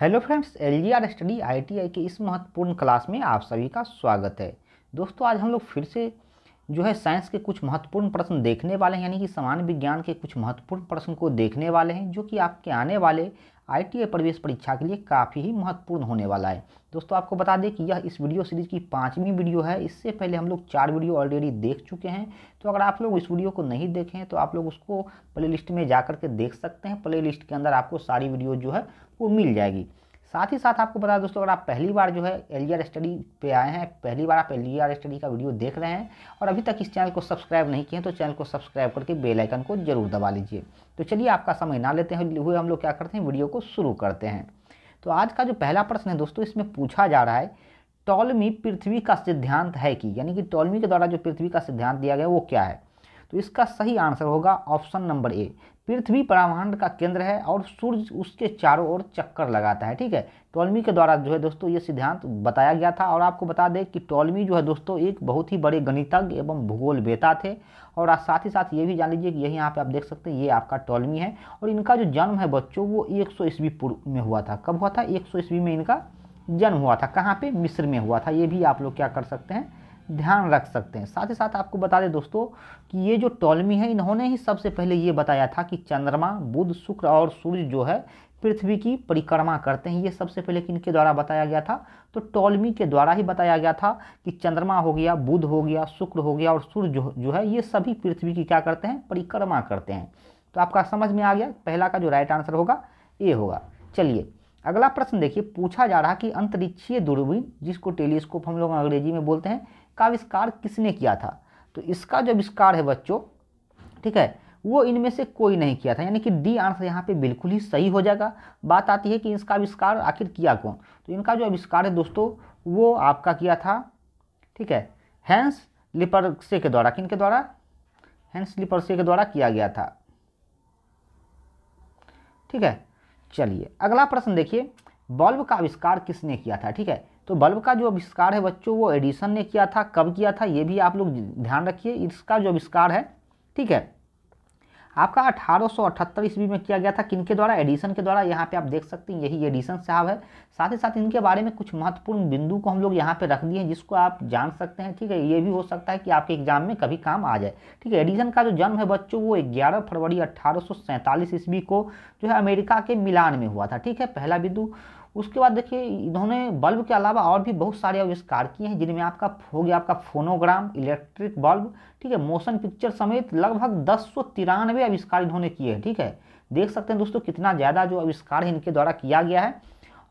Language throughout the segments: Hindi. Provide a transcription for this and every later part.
hello friends L R study ITI के इस महत्वपूर्ण क्लास में आप सभी का स्वागत है दोस्तों आज हम लोग फिर से जो है साइंस के कुछ महत्वपूर्ण प्रश्न देखने वाले हैं यानी कि सामान्य विज्ञान के कुछ महत्वपूर्ण प्रश्न को देखने वाले हैं जो कि आपके आने वाले आई प्रवेश परीक्षा के लिए काफ़ी ही महत्वपूर्ण होने वाला है दोस्तों आपको बता दें कि यह इस वीडियो सीरीज़ की पाँचवीं वीडियो है इससे पहले हम लोग चार वीडियो ऑलरेडी देख चुके हैं तो अगर आप लोग इस वीडियो को नहीं देखें तो आप लोग उसको प्ले में जा कर के देख सकते हैं प्ले के अंदर आपको सारी वीडियो जो है वो मिल जाएगी साथ ही साथ आपको बता दोस्तों अगर आप पहली बार जो है एल स्टडी पे आए हैं पहली बार आप एल स्टडी का वीडियो देख रहे हैं और अभी तक इस चैनल को सब्सक्राइब नहीं किए हैं तो चैनल को सब्सक्राइब करके बेल आइकन को जरूर दबा लीजिए तो चलिए आपका समय ना लेते हैं हुए हम लोग क्या करते हैं वीडियो को शुरू करते हैं तो आज का जो पहला प्रश्न है दोस्तों इसमें पूछा जा रहा है टॉलमी पृथ्वी का सिद्धांत है कि यानी कि टॉलमी के द्वारा जो पृथ्वी का सिद्धांत दिया गया वो क्या है तो इसका सही आंसर होगा ऑप्शन नंबर ए पृथ्वी ब्रह्मांड का केंद्र है और सूर्य उसके चारों ओर चक्कर लगाता है ठीक है टॉलमी के द्वारा जो है दोस्तों ये सिद्धांत बताया गया था और आपको बता दें कि टॉलमी जो है दोस्तों एक बहुत ही बड़े गणितज्ञ एवं भूगोल बेता थे और साथ ही साथ ये भी जान लीजिए कि यही यहाँ पे आप देख सकते हैं ये आपका टॉलमी है और इनका जो जन्म है बच्चों वो एक सौ ईस्वी पूर्व में हुआ था कब हुआ था एक सौ ईस्वी में इनका जन्म हुआ था कहाँ पर मिस्र में हुआ था ये भी आप लोग क्या कर सकते हैं ध्यान रख सकते हैं साथ ही साथ आपको बता दें दोस्तों कि ये जो टॉलमी है इन्होंने ही सबसे पहले ये बताया था कि चंद्रमा बुध शुक्र और सूर्य जो है पृथ्वी की परिक्रमा करते हैं ये सबसे पहले किनके द्वारा बताया गया था तो टॉलमी के द्वारा ही बताया गया था कि चंद्रमा हो गया बुध हो गया शुक्र हो गया और सूर्य जो, जो है ये सभी पृथ्वी की क्या करते हैं परिक्रमा करते हैं तो आपका समझ में आ गया पहला का जो राइट आंसर होगा ये होगा चलिए अगला प्रश्न देखिए पूछा जा रहा कि अंतरिक्षीय दूरबीन जिसको टेलीस्कोप हम लोग अंग्रेजी में बोलते हैं का आविष्कार किसने किया था तो इसका जो आविष्कार है बच्चों ठीक है वो इनमें से कोई नहीं किया था यानी कि डी आंसर यहाँ पे बिल्कुल ही सही हो जाएगा बात आती है कि इसका आविष्कार आखिर किया कौन तो इनका जो आविष्कार है दोस्तों वो आपका किया था ठीक है हैंस लिपरसे के द्वारा किन के द्वारा हैंस लिपरसे के द्वारा किया गया था ठीक है चलिए अगला प्रश्न देखिए बल्ब का आविष्कार किसने किया था ठीक है तो बल्ब का जो आविष्कार है बच्चों वो एडिसन ने किया था कब किया था ये भी आप लोग ध्यान रखिए इसका जो आविष्कार है ठीक है आपका 1878 ईस्वी में किया गया था किनके द्वारा एडिसन के द्वारा यहाँ पे आप देख सकते हैं यही एडिसन साहब है साथ ही साथ इनके बारे में कुछ महत्वपूर्ण बिंदु को हम लोग यहाँ पे रख दिए हैं जिसको आप जान सकते हैं ठीक है ये भी हो सकता है कि आपके एग्जाम में कभी काम आ जाए ठीक है एडिसन का जो जन्म है बच्चों वो ग्यारह फरवरी अट्ठारह ईस्वी को जो है अमेरिका के मिलान में हुआ था ठीक है पहला बिंदु उसके बाद देखिए इन्होंने बल्ब के अलावा और भी बहुत सारे आविष्कार किए हैं जिनमें आपका हो गया आपका फोनोग्राम इलेक्ट्रिक बल्ब ठीक है मोशन पिक्चर समेत लगभग दस सौ तिरानवे आविष्कार इन्होंने किए हैं ठीक है देख सकते हैं दोस्तों कितना ज़्यादा जो आविष्कार इनके द्वारा किया गया है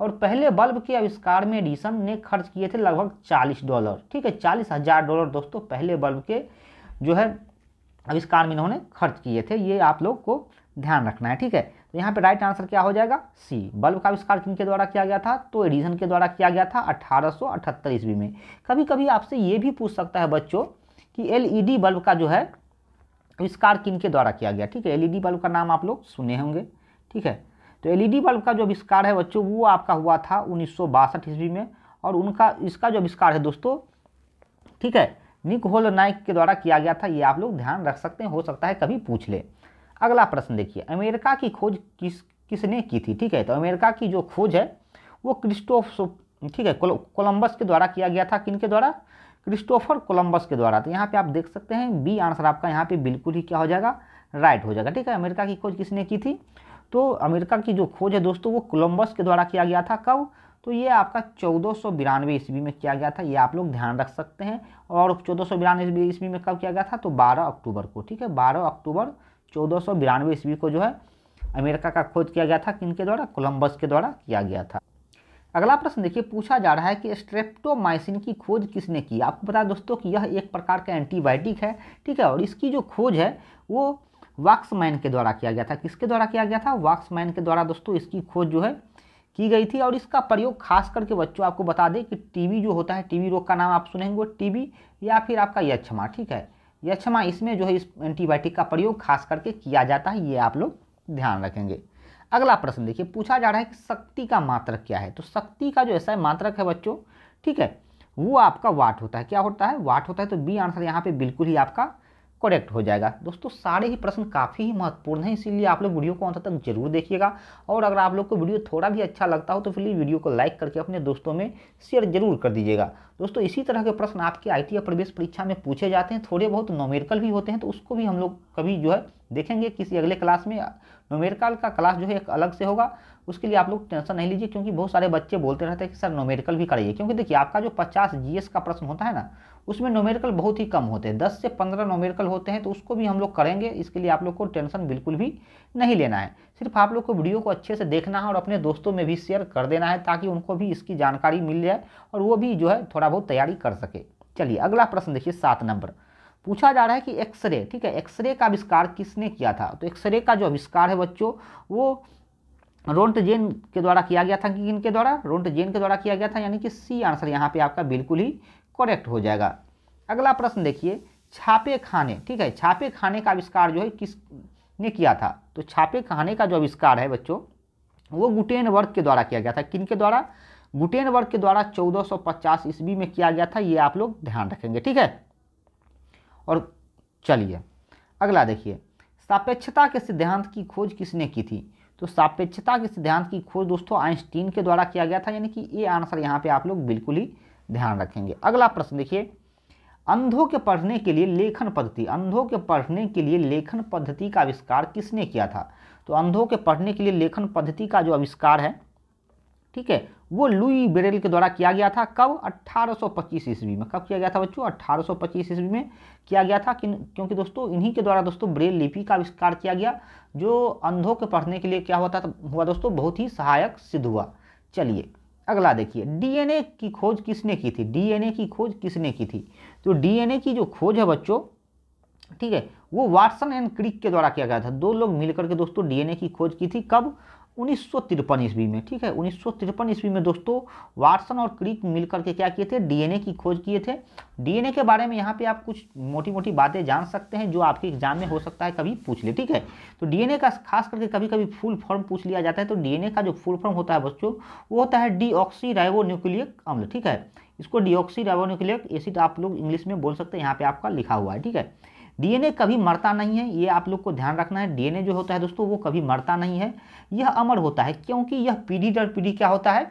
और पहले बल्ब के आविष्कार में एडिसन ने खर्च किए थे लगभग चालीस डॉलर ठीक है चालीस हज़ार डॉलर दोस्तों पहले बल्ब के जो है आविष्कार में इन्होंने खर्च किए थे ये आप लोग को ध्यान रखना है ठीक है तो यहाँ पे राइट आंसर क्या हो जाएगा सी बल्ब का आविष्कार किनके द्वारा किया गया था तो एडिसन के द्वारा किया गया था अठारह ईस्वी में कभी कभी आपसे ये भी पूछ सकता है बच्चों कि एलईडी e बल्ब का जो है आविष्कार किनके द्वारा किया गया ठीक है एलईडी e बल्ब का नाम आप लोग सुने होंगे ठीक है तो एलईडी e बल्ब का जो आविष्कार है बच्चों वो आपका हुआ था उन्नीस ईस्वी में और उनका इसका जो आविष्कार है दोस्तों ठीक है निक होल नाइक के द्वारा किया गया था ये आप लोग ध्यान रख सकते हैं हो सकता है कभी पूछ ले अगला प्रश्न देखिए अमेरिका की खोज किस किसने की थी ठीक है तो अमेरिका की जो खोज है वो क्रिस्टोफ ठीक है कोलंबस के द्वारा किया गया था किनके द्वारा क्रिस्टोफर कोलंबस के द्वारा तो यहाँ पे आप देख सकते हैं बी आंसर आपका यहाँ पे बिल्कुल ही क्या हो जाएगा राइट हो जाएगा ठीक है अमेरिका की खोज किसने की थी तो अमेरिका की जो खोज है दोस्तों वो कोलंबस के द्वारा किया गया था कब तो ये आपका चौदह सौ बिरानवे ईस्वी में किया गया था ये आप लोग ध्यान रख सकते हैं और चौदह सौ बिरानवे ईस्वी में कब किया गया था तो बारह अक्टूबर को ठीक है बारह अक्टूबर चौदह ईस्वी को जो है अमेरिका का खोज किया गया था किनके द्वारा कोलंबस के द्वारा किया गया था अगला प्रश्न देखिए पूछा जा रहा है कि स्ट्रेप्टोमाइसिन की खोज किसने की आपको बताया दोस्तों कि यह एक प्रकार का एंटीबायोटिक है ठीक है और इसकी जो खोज है वो वाक्समैन के द्वारा किया गया था किसके द्वारा किया गया था वाक्समैन के द्वारा दोस्तों इसकी खोज जो है की गई थी और इसका प्रयोग खास करके बच्चों आपको बता दें कि टीबी जो होता है टीबी रोग का नाम आप सुनेंगे टीबी या फिर आपका यक्षमा ठीक है यक्षमा इसमें जो है इस एंटीबायोटिक का प्रयोग खास करके किया जाता है ये आप लोग ध्यान रखेंगे अगला प्रश्न देखिए पूछा जा रहा है कि शक्ति का मात्रक क्या है तो शक्ति का जो ऐसा मात्रक है बच्चों ठीक है वो आपका वाट होता है क्या होता है वाट होता है तो बी आंसर यहाँ पे बिल्कुल ही आपका करेक्ट हो जाएगा दोस्तों सारे ही प्रश्न काफ़ी ही महत्वपूर्ण हैं इसीलिए आप लोग वीडियो को अंत तक जरूर देखिएगा और अगर आप लोग को वीडियो थोड़ा भी अच्छा लगता हो तो फिर वीडियो को लाइक करके अपने दोस्तों में शेयर जरूर कर दीजिएगा दोस्तों इसी तरह के प्रश्न आपके आई प्रवेश परीक्षा में पूछे जाते हैं थोड़े बहुत नोमेरिकल भी होते हैं तो उसको भी हम लोग कभी जो है देखेंगे किसी अगले क्लास में नोमेरिकल का क्लास जो है एक अलग से होगा उसके लिए आप लोग टेंशन नहीं लीजिए क्योंकि बहुत सारे बच्चे बोलते रहते हैं कि सर नोमेरिकल भी कराइए क्योंकि देखिए आपका जो पचास जीएस का प्रश्न होता है ना उसमें नोमेरिकल बहुत ही कम होते हैं दस से पंद्रह नोमेरिकल होते हैं तो उसको भी हम लोग करेंगे इसके लिए आप लोग को टेंशन बिल्कुल भी नहीं लेना है सिर्फ आप लोग को वीडियो को अच्छे से देखना है और अपने दोस्तों में भी शेयर कर देना है ताकि उनको भी इसकी जानकारी मिल जाए और वो भी जो है थोड़ा बहुत तैयारी कर सके चलिए अगला प्रश्न देखिए सात नंबर पूछा जा रहा है कि एक्सरे ठीक है एक्सरे का आविष्कार किसने किया था तो एक्सरे का जो आविष्कार है बच्चों वो रोन्टजेन के द्वारा किया गया था कि इनके द्वारा रोन्टजेन के द्वारा किया गया था यानी कि सी आंसर यहाँ पे आपका बिल्कुल ही करेक्ट हो जाएगा अगला प्रश्न देखिए छापे खाने ठीक है छापे खाने का आविष्कार जो है किस ने किया था तो छापे खाने का जो आविष्कार है बच्चों वो गुटेन वर्ग के द्वारा किया गया था किन के द्वारा गुटेन वर्ग के द्वारा 1450 ईस्वी में किया गया था ये आप लोग ध्यान रखेंगे ठीक है और चलिए अगला देखिए सापेक्षता के सिद्धांत की खोज किसने की थी तो सापेक्षता के सिद्धांत की खोज दोस्तों आइंस्टीन के द्वारा किया गया था यानी कि ये आंसर यहाँ पे आप लोग बिल्कुल ही ध्यान रखेंगे अगला प्रश्न देखिए अंधों के पढ़ने के लिए लेखन पद्धति अंधों के पढ़ने के लिए लेखन पद्धति का आविष्कार किसने किया था तो अंधों के पढ़ने के लिए लेखन पद्धति का जो आविष्कार है ठीक है वो लुई बेरेल के द्वारा किया गया था कब 1825 ईस्वी में कब किया गया था बच्चों 1825 ईस्वी में किया गया था कि क्योंकि दोस्तों इन्हीं के द्वारा दोस्तों ब्रेल लिपि का आविष्कार किया गया जो अंधों के पढ़ने के लिए क्या होता था हुआ दोस्तों बहुत ही सहायक सिद्ध हुआ चलिए अगला देखिए डीएनए की खोज किसने की थी डीएनए की खोज किसने की थी तो डीएनए की जो खोज है बच्चों ठीक है वो वाटसन एंड क्रिक के द्वारा किया गया था दो लोग मिलकर के दोस्तों डीएनए की खोज की थी कब उन्नीस ईस्वी में ठीक है उन्नीस ईस्वी में दोस्तों वाटसन और क्रिक मिलकर के क्या किए थे डीएनए की खोज किए थे डीएनए के बारे में यहाँ पे आप कुछ मोटी मोटी बातें जान सकते हैं जो आपके एग्जाम में हो सकता है कभी पूछ ले ठीक है तो डीएनए का खास करके कभी कभी फुल फॉर्म पूछ लिया जाता है तो डीएनए का जो फुल फॉर्म होता है बच्चों वो होता है डीऑक्सीराइबोन्यूक्लिक अम्ल ठीक है इसको डीऑक्सीराइबोन्यूक्लिक एसिड आप लोग इंग्लिश में बोल सकते हैं यहाँ पर आपका लिखा हुआ है ठीक है डीएनए कभी मरता नहीं है ये आप लोग को ध्यान रखना है डीएनए जो होता है दोस्तों वो कभी मरता नहीं है यह अमर होता है क्योंकि यह पीढ़ी दर पीढ़ी क्या होता है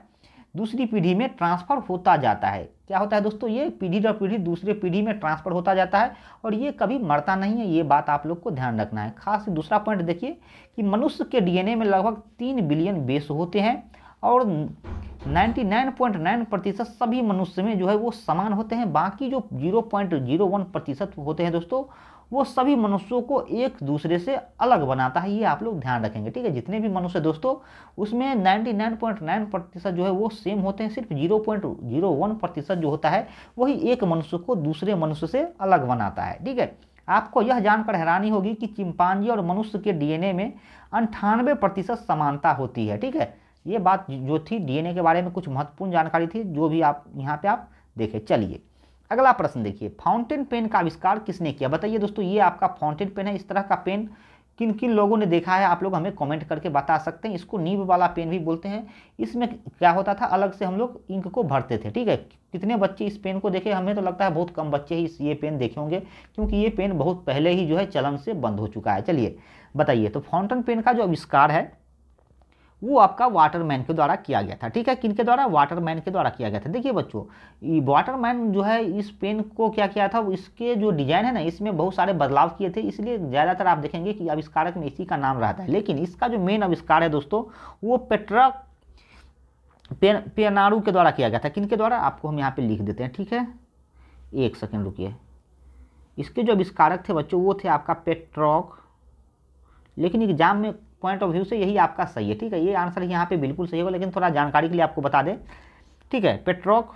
दूसरी पीढ़ी में ट्रांसफ़र होता जाता है क्या होता है दोस्तों ये पीढ़ी दर पीढ़ी दूसरे पीढ़ी में ट्रांसफ़र होता जाता है और ये कभी मरता नहीं है ये बात आप लोग को ध्यान रखना है खास दूसरा पॉइंट देखिए कि मनुष्य के डीएनए में लगभग तीन बिलियन बेस होते हैं और 99.9 प्रतिशत सभी मनुष्य में जो है वो समान होते हैं बाकी जो 0.01 प्रतिशत होते हैं दोस्तों वो सभी मनुष्यों को एक दूसरे से अलग बनाता है ये आप लोग ध्यान रखेंगे ठीक है जितने भी मनुष्य दोस्तों उसमें 99.9 प्रतिशत जो है वो सेम होते हैं सिर्फ 0.01 प्रतिशत जो होता है वही एक मनुष्य को दूसरे मनुष्य से अलग बनाता है ठीक है आपको यह जानकर हैरानी होगी कि चिंपांजी और मनुष्य के डीएनए में अंठानवे प्रतिशत समानता होती है ठीक है ये बात जो थी डीएनए के बारे में कुछ महत्वपूर्ण जानकारी थी जो भी आप यहाँ पे आप देखें चलिए अगला प्रश्न देखिए फाउंटेन पेन का आविष्कार किसने किया बताइए दोस्तों ये आपका फाउंटेन पेन है इस तरह का पेन किन किन लोगों ने देखा है आप लोग हमें कमेंट करके बता सकते हैं इसको नीब वाला पेन भी बोलते हैं इसमें क्या होता था अलग से हम लोग इंक को भरते थे ठीक है कितने बच्चे इस पेन को देखे हमें तो लगता है बहुत कम बच्चे ही इस ये पेन देखे होंगे क्योंकि ये पेन बहुत पहले ही जो है चलन से बंद हो चुका है चलिए बताइए तो फाउंटेन पेन का जो आविष्कार है वो आपका वाटरमैन के द्वारा किया गया था ठीक है किन के द्वारा वाटरमैन के द्वारा किया गया था देखिए बच्चों वाटरमैन जो है इस पेन को क्या किया था इसके जो डिजाइन है ना इसमें बहुत सारे बदलाव किए थे इसलिए ज़्यादातर आप देखेंगे कि आविष्कारक में इसी का नाम रहता है लेकिन इसका जो मेन आविष्कार है दोस्तों वो पेट्रक पेन पेनारू के द्वारा किया गया था किन के द्वारा आपको हम यहाँ पर लिख देते हैं ठीक है एक सेकेंड रुकिए इसके जो आविष्कारक थे बच्चों वो थे आपका पेट्रॉक लेकिन एग्जाम में पॉइंट ऑफ व्यू से यही आपका सही है ठीक है ये आंसर यहाँ पे बिल्कुल सही होगा लेकिन थोड़ा जानकारी के लिए आपको बता दें ठीक है पेट्रोक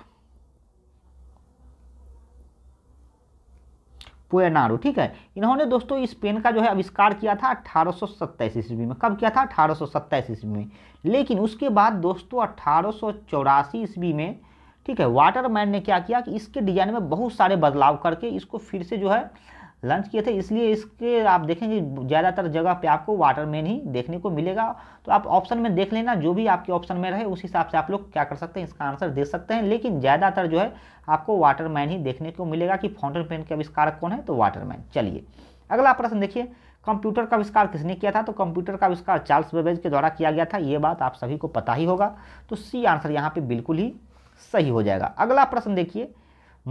पुएनाडू ठीक है इन्होंने दोस्तों इस पेन का जो है आविष्कार किया था अठारह सौ ईस्वी में कब किया था अठारह सौ ईस्वी में लेकिन उसके बाद दोस्तों अठारह सौ ईस्वी में ठीक है वाटरमैन ने क्या किया कि इसके डिजाइन में बहुत सारे बदलाव करके इसको फिर से जो है लंच किए थे इसलिए इसके आप देखेंगे ज़्यादातर जगह पे आपको वाटरमैन ही देखने को मिलेगा तो आप ऑप्शन में देख लेना जो भी आपके ऑप्शन में रहे उस हिसाब से आप लोग क्या कर सकते हैं इसका आंसर दे सकते हैं लेकिन ज़्यादातर जो है आपको वाटरमैन ही देखने को मिलेगा कि फाउंटेन पेन के आविष्कारक कौन है तो वाटरमैन चलिए अगला प्रश्न देखिए कंप्यूटर का आविष्कार किसने किया था तो कंप्यूटर का आविष्कार चार्ल्स बेबेज के द्वारा किया गया था ये बात आप सभी को पता ही होगा तो सी आंसर यहाँ पर बिल्कुल ही सही हो जाएगा अगला प्रश्न देखिए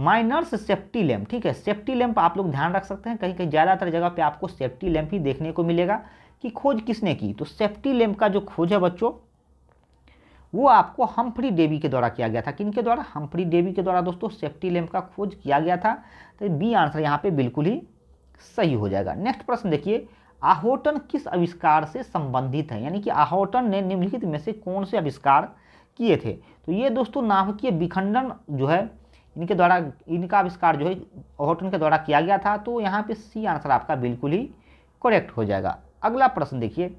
माइनर्स सेफ्टी लैम्प ठीक है सेफ्टी लैम्प आप लोग ध्यान रख सकते हैं कहीं कहीं ज़्यादातर जगह पे आपको सेफ्टी लैम्प ही देखने को मिलेगा कि खोज किसने की तो सेफ्टी लैम्प का जो खोज है बच्चों वो आपको हम्फ्री डेवी के द्वारा किया गया था किनके द्वारा हम्फ्री डेवी के द्वारा दोस्तों सेफ्टी लैम्प का खोज किया गया था तो बी आंसर यहाँ पे बिल्कुल ही सही हो जाएगा नेक्स्ट प्रश्न देखिए आहोटन किस आविष्कार से संबंधित है यानी कि आहोटन ने निम्नलिखित में से कौन से आविष्कार किए थे तो ये दोस्तों नाभिकीय विखंडन जो है इनके द्वारा इनका आविष्कार जो है ओहटन के द्वारा किया गया था तो यहाँ पे सी आंसर आपका बिल्कुल ही करेक्ट हो जाएगा अगला प्रश्न देखिए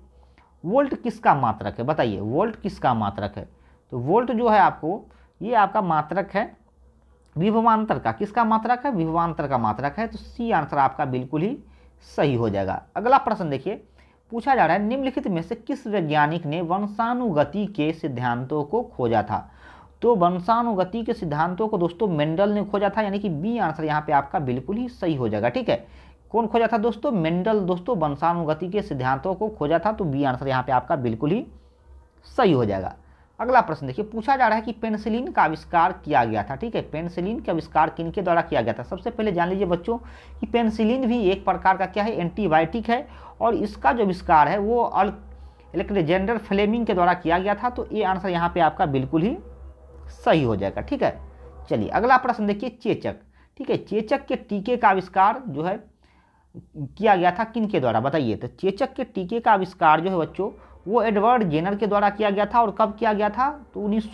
वोल्ट किसका मात्रक है बताइए वोल्ट किसका मात्रक है तो वोल्ट जो है आपको ये आपका मात्रक है विभवान्तर का किसका मात्रक है विभवान्तर का मात्रक है तो सी आंसर आपका बिल्कुल ही सही हो जाएगा अगला प्रश्न देखिए पूछा जा रहा है निम्नलिखित में से किस वैज्ञानिक ने वंशानुगति के सिद्धांतों को खोजा था तो वंशानुगति के सिद्धांतों को दोस्तों मेंडल ने खोजा था यानी कि बी आंसर यहाँ पे आपका बिल्कुल ही सही हो जाएगा ठीक है कौन खोजा था दोस्तों मेंडल दोस्तों वंशानुगति के सिद्धांतों को खोजा था तो बी आंसर यहाँ पे आपका बिल्कुल ही सही हो जाएगा अगला प्रश्न देखिए पूछा जा रहा है कि पेंसिलिन का आविष्कार किया गया था ठीक है पेंसिलिन का आविष्कार किन के द्वारा किया गया था सबसे पहले जान लीजिए बच्चों कि पेंसिलिन भी एक प्रकार का क्या है एंटीबायोटिक है और इसका जो आविष्कार है वो अल एलेक्जेंडर फ्लेमिंग के द्वारा किया गया था तो ये आंसर यहाँ पे आपका बिल्कुल ही सही हो जाएगा ठीक है चलिए अगला प्रश्न देखिए चेचक ठीक है चेचक के टीके का आविष्कार जो है किया गया था किन के द्वारा बताइए तो चेचक के टीके का आविष्कार जो है बच्चों वो एडवर्ड जेनर के द्वारा किया गया था और कब किया गया था तो उन्नीस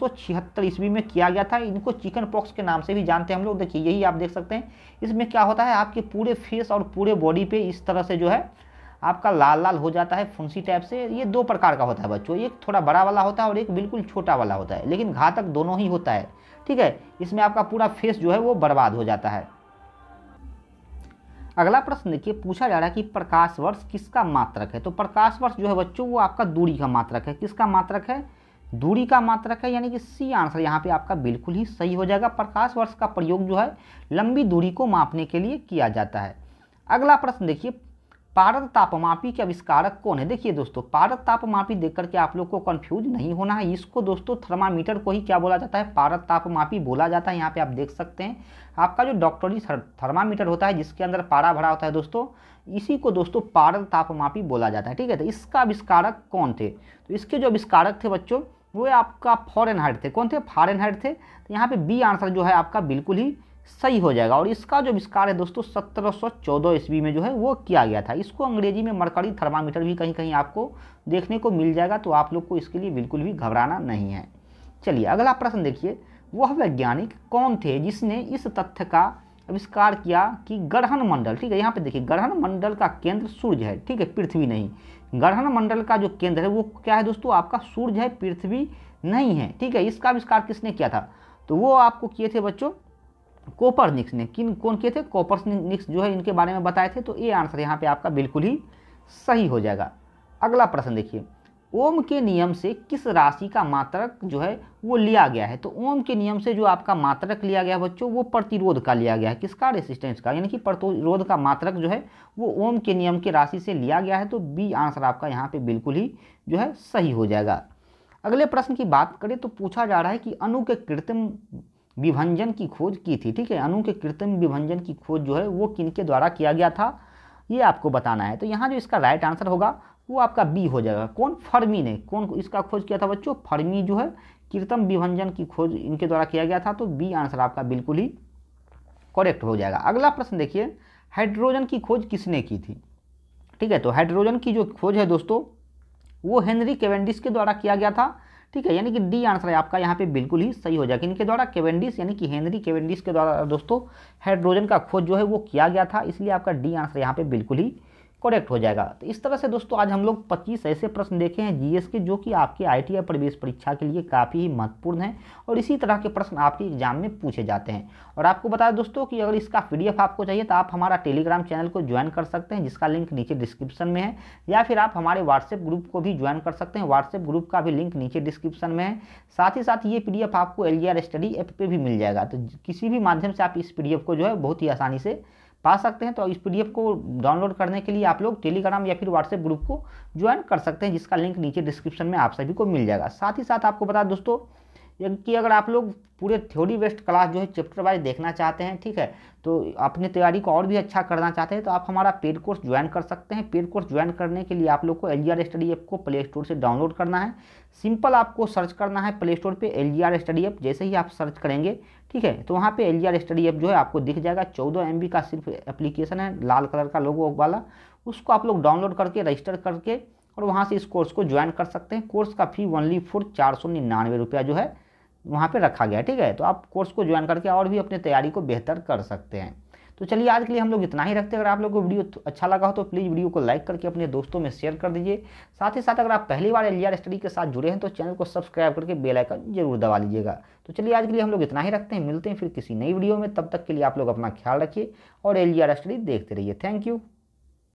ईस्वी में किया गया था इनको चिकन पॉक्स के नाम से भी जानते हैं हम लोग देखिए यही आप देख सकते हैं इसमें क्या होता है आपके पूरे फेस और पूरे बॉडी पे इस तरह से जो है आपका लाल लाल हो जाता है फुंसी टाइप से ये दो प्रकार का होता है बच्चों एक थोड़ा बड़ा वाला होता है और एक बिल्कुल छोटा वाला होता है लेकिन घातक दोनों ही होता है ठीक है इसमें आपका पूरा फेस जो है वो बर्बाद हो जाता है अगला प्रश्न देखिए पूछा जा रहा है कि प्रकाश वर्ष किसका मात्रक है तो प्रकाश वर्ष जो है बच्चों वो आपका दूरी का मात्रक है किसका मात्रक है दूरी का मात्रक है यानी कि सी आंसर यहाँ पे आपका बिल्कुल ही सही हो जाएगा प्रकाश वर्ष का प्रयोग जो है लंबी दूरी को मापने के लिए किया जाता है अगला प्रश्न देखिए पारद तापमापी के आविष्कारक कौन है देखिए दोस्तों पारद तापमापी देख करके आप लोग को कंफ्यूज नहीं होना है इसको दोस्तों थर्मामीटर को ही क्या बोला जाता है पारद तापमापी बोला जाता है यहाँ पे आप देख सकते हैं आपका जो डॉक्टरी थर्मामीटर होता है जिसके अंदर पारा भरा होता है दोस्तों इसी को दोस्तों पारद तापमापी बोला जाता है ठीक है तो इसका आविष्कारक कौन थे तो इसके जो आविष्कारक थे बच्चों वो आपका फॉरन थे कौन थे फॉरन थे तो यहाँ पर बी आंसर जो है आपका बिल्कुल ही सही हो जाएगा और इसका जो आविष्कार है दोस्तों 1714 ईस्वी में जो है वो किया गया था इसको अंग्रेजी में मरकरी थर्मामीटर भी कहीं कहीं आपको देखने को मिल जाएगा तो आप लोग को इसके लिए बिल्कुल भी घबराना नहीं है चलिए अगला प्रश्न देखिए वह वैज्ञानिक कौन थे जिसने इस तथ्य का आविष्कार किया कि ग्रहण मंडल ठीक है यहाँ पे देखिए ग्रहण मंडल का केंद्र सूर्य है ठीक है पृथ्वी नहीं ग्रहण मंडल का जो केंद्र है वो क्या है दोस्तों आपका सूर्य है पृथ्वी नहीं है ठीक है इसका आविष्कार किसने किया था तो वो आपको किए थे बच्चों कॉपर निक्स ने किन कौन किए थे निक्स जो है इनके बारे में बताए थे तो ये आंसर यहाँ पे आपका बिल्कुल ही सही हो जाएगा अगला प्रश्न देखिए ओम के नियम से किस राशि का मात्रक जो है वो लिया गया है तो ओम के नियम से जो आपका मात्रक लिया गया बच्चों वो प्रतिरोध का लिया गया है किसका रेसिस्टेंस का यानी कि प्रतिरोध का मात्रक जो है वो ओम के नियम के राशि से लिया गया है तो बी आंसर आपका यहाँ पे बिल्कुल ही जो है सही हो जाएगा अगले प्रश्न की बात करें तो पूछा जा रहा है कि अणु के कृत्रिम विभंजन की खोज की थी ठीक है अणु के कृत्रिम विभंजन की खोज जो है वो किन के द्वारा किया गया था ये आपको बताना है तो यहाँ जो इसका राइट आंसर होगा वो आपका बी हो जाएगा कौन फर्मी ने कौन इसका खोज किया था बच्चों फर्मी जो है कृत्रिम विभंजन की खोज इनके द्वारा किया गया था तो बी आंसर आपका बिल्कुल ही करेक्ट हो जाएगा अगला प्रश्न देखिए हाइड्रोजन की खोज किसने की थी ठीक है तो हाइड्रोजन की जो खोज है दोस्तों वो हेनरी केवेंडिस के द्वारा किया गया था ठीक है यानी कि डी आंसर है आपका यहाँ पे बिल्कुल ही सही हो जाएगा इनके द्वारा केवेंडिस यानी कि हेनरी केवेंडिस के द्वारा दोस्तों हाइड्रोजन का खोज जो है वो किया गया था इसलिए आपका डी आंसर यहाँ पे बिल्कुल ही करेक्ट हो जाएगा तो इस तरह से दोस्तों आज हम लोग 25 ऐसे प्रश्न देखे हैं जीएस के जो कि आपके आई प्रवेश परीक्षा के लिए काफ़ी ही महत्वपूर्ण हैं और इसी तरह के प्रश्न आपके एग्जाम में पूछे जाते हैं और आपको बता दें दोस्तों कि अगर इसका पीडीएफ आपको चाहिए तो आप हमारा टेलीग्राम चैनल को ज्वाइन कर सकते हैं जिसका लिंक नीचे डिस्क्रिप्शन में है या फिर आप हमारे व्हाट्सएप ग्रुप को भी ज्वाइन कर सकते हैं व्हाट्सएप ग्रुप का भी लिंक नीचे डिस्क्रिप्शन में है साथ ही साथ ये पी आपको एल स्टडी ऐप पर भी मिल जाएगा तो किसी भी माध्यम से आप इस पी को जो है बहुत ही आसानी से पा सकते हैं तो इस पीडीएफ को डाउनलोड करने के लिए आप लोग टेलीग्राम या फिर व्हाट्सएप ग्रुप को ज्वाइन कर सकते हैं जिसका लिंक नीचे डिस्क्रिप्शन में आप सभी को मिल जाएगा साथ ही साथ आपको बता दोस्तों कि अगर आप लोग पूरे थ्योरी बेस्ड क्लास जो है चैप्टर वाइज देखना चाहते हैं ठीक है तो अपनी तैयारी को और भी अच्छा करना चाहते हैं तो आप हमारा पेड कोर्स ज्वाइन कर सकते हैं पेड कोर्स ज्वाइन करने के लिए आप लोग को एल जी स्टडी ऐप को प्ले स्टोर से डाउनलोड करना है सिंपल आपको सर्च करना है प्ले स्टोर पर एल जी स्टडी ऐप जैसे ही आप सर्च करेंगे ठीक है तो वहाँ पे एल स्टडी एप जो है आपको दिख जाएगा चौदह एम का सिर्फ एप्लीकेशन है लाल कलर का लोगो वाला उसको आप लोग डाउनलोड करके रजिस्टर करके और वहाँ से इस कोर्स को ज्वाइन कर सकते हैं कोर्स का फी ओनली फोर चार सौ निन्यानवे रुपया जो है वहाँ पे रखा गया ठीक है तो आप कोर्स को ज्वाइन करके और भी अपनी तैयारी को बेहतर कर सकते हैं तो चलिए आज के लिए हम लोग इतना ही रखते हैं अगर आप लोग को वीडियो तो अच्छा लगा हो तो प्लीज़ वीडियो को लाइक करके अपने दोस्तों में शेयर कर दीजिए साथ ही साथ अगर आप पहली बार एल स्टडी के साथ जुड़े हैं तो चैनल को सब्सक्राइब करके बेलाइकन जरूर दबा लीजिएगा तो चलिए आज के लिए हम लोग इतना ही रखते हैं मिलते हैं फिर किसी नई वीडियो में तब तक के लिए आप लोग अपना ख्याल रखिए और एल स्टडी देखते रहिए थैंक यू